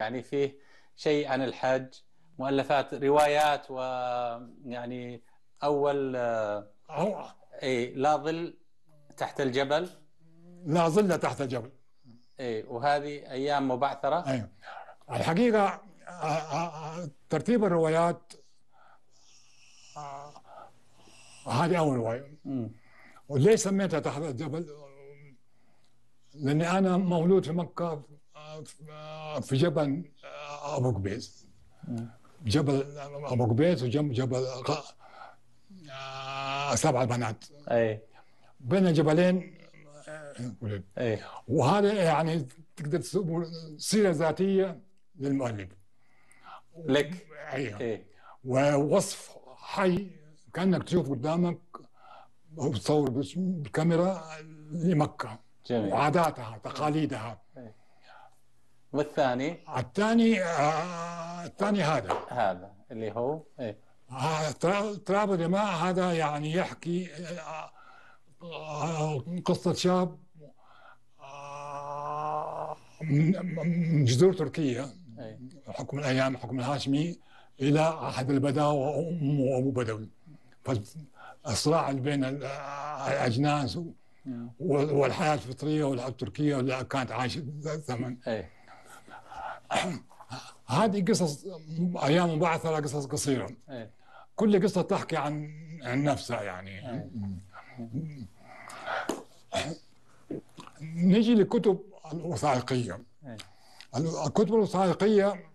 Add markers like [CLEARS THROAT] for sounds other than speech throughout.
يعني فيه شيء عن الحج مؤلفات روايات ويعني اول اي لا ظل تحت الجبل لا ظل تحت الجبل اي وهذه ايام مبعثره اي أيوة. الحقيقه آه، آه، ترتيب الروايات آه، هذه اول روايه وليش سميتها تحت الجبل؟ لاني انا مولود في مكه في جبل آه، ابو قبيس جبل ابو قبيس وجنب جبل آه، سبع البنات اي بين الجبلين اي وهذا يعني تقدر تسوق سيره ذاتيه للمؤلف لك اي ووصف حي كانك تشوف قدامك او تصور بالكاميرا لمكه جميل. وعاداتها تقاليدها أي. والثاني الثاني آه الثاني هذا هذا اللي هو ايه آه تراب دماء هذا يعني يحكي آه، قصة شاب آه، من جذور تركيا إيه. حكم الايام حكم الهاشمي الى احد البداوه وامه وابو بدوي فالصراع بين الاجناس والحياه الفطريه والحياه التركيه اللي كانت عايشه زمن أي. [CLEARS THROAT] هذه قصص ايام مبعثره قصص قصيره إيه. كل قصه تحكي عن عن نفسها يعني إيه. [CLEARS THROAT] نجي للكتب الوثائقيه إيه. الكتب الوثائقيه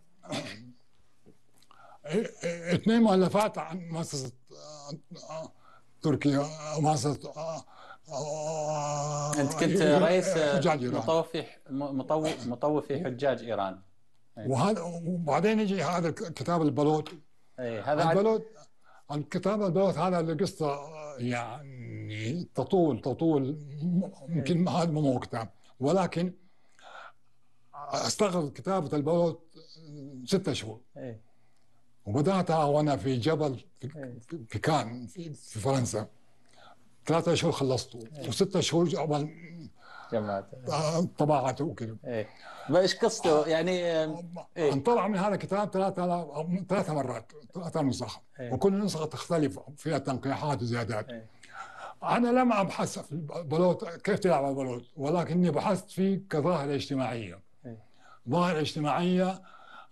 [CLEARS THROAT] اثنين مؤلفات عن مؤسسه تركيا مؤسسه انت كنت رئيس مطوفي مطوفي في حجاج ايران إيه. وهذا وبعدين يجي هذا كتاب البلوط اي هذا البلوط الكتاب البلوط هذا القصه يعني تطول تطول يمكن إيه. هذا مو كتاب ولكن استغرق كتابه البلوط ستة شهور إيه. وبداتها وانا في جبل في, كان في, في فرنسا ثلاثة شهور خلصته وستة شهور قبل جمعت طباعته وكذا ايه ايش قصته آه، يعني آه، إيه؟ طلع من هذا الكتاب ثلاثة ثلاث مرات ثلاث نسخ إيه؟ وكل نسخة تختلف فيها تنقيحات وزيادات إيه؟ أنا لم أبحث في البلوت كيف تلعب البلوت ولكني بحثت فيه كظاهرة اجتماعية إيه؟ ظاهرة اجتماعية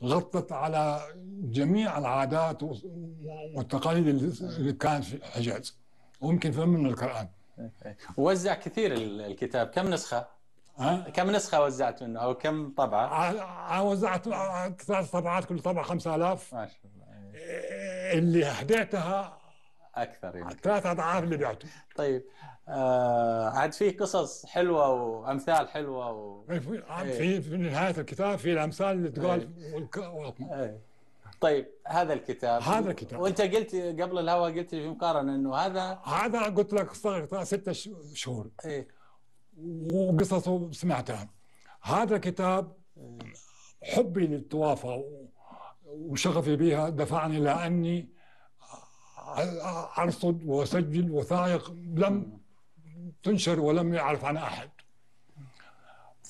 غطت على جميع العادات والتقاليد اللي كانت في الحجاز ويمكن في من القرآن وزع كثير الكتاب كم نسخه ها؟ كم نسخه وزعت منه او كم طبعه وزعت ثلاث طبعات كل طبعه 5000 ما شاء الله يعني. إيه، اللي هديتها اكثر يمكن يعني. ثلاث اضعاف اللي بعته طيب آه عاد في قصص حلوه وامثال حلوه و... إيه، إيه. في, في, نهايه الكتاب في الامثال اللي تقال والك... طيب هذا الكتاب هذا الكتاب وانت قلت قبل الهواء قلت في مقارنه انه هذا هذا قلت لك صار ستة شهور ايه وقصصه سمعتها هذا الكتاب حبي للطوافه وشغفي بها دفعني لاني ارصد واسجل وثائق لم تنشر ولم يعرف عنها احد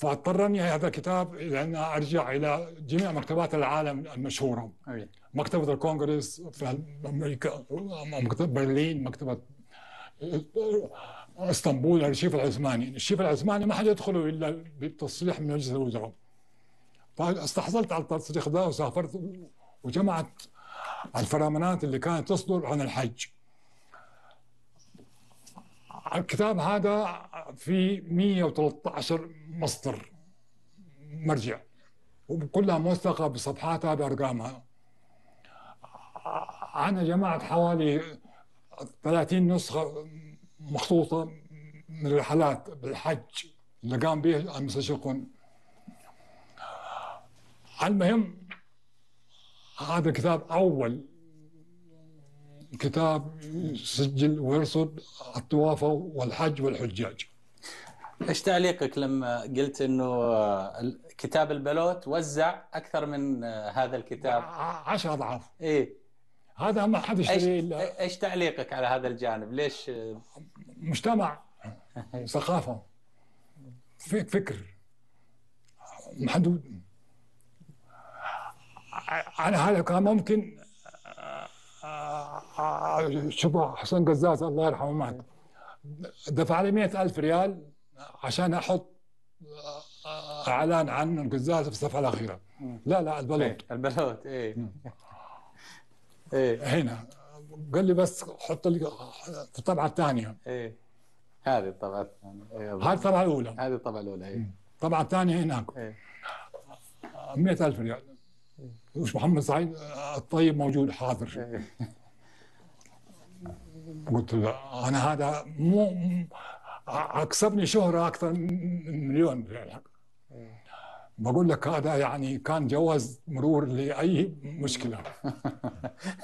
فاضطرني هذا الكتاب الى ان ارجع الى جميع مكتبات العالم المشهوره مكتبه الكونغرس في امريكا مكتبه برلين مكتبه اسطنبول الارشيف العثماني الارشيف العثماني ما حد يدخله الا بالتصريح من مجلس الوزراء فاستحصلت على التصريح ده وسافرت وجمعت الفرامنات اللي كانت تصدر عن الحج الكتاب هذا في 113 مصدر مرجع وكلها موثقة بصفحاتها بأرقامها أنا جمعت حوالي 30 نسخة مخطوطة من الرحلات بالحج اللي قام به المستشرقون المهم هذا الكتاب أول كتاب يسجل ويرصد الطوافة والحج والحجاج ايش تعليقك لما قلت انه كتاب البلوت وزع اكثر من هذا الكتاب 10 اضعاف ايه هذا ما حد يشتري ايش ايش تعليقك على هذا الجانب؟ ليش مجتمع [LAUGHS] ثقافه فكر محدود على هذا كان ممكن شوف حسن قزاز الله يرحمه مات دفع لي 100000 ريال عشان احط اعلان عن القزاز في الصفحه الاخيره لا لا البلوت ايه البلوت ايه [LAUGHS] ايه هنا قال لي بس حط لي في الطبعه الثانيه ايه هذه الطبعه الثانيه إيه، هذه الطبعه الاولى هذه الطبعه الاولى ايه الطبعه الثانيه هناك ايه 100000 ريال إيه. وش محمد سعيد الطيب موجود حاضر إيه. قلت له انا هذا مو اكسبني شهره اكثر من مليون بقول لك هذا يعني كان جواز مرور لاي مشكله [LAUGHS]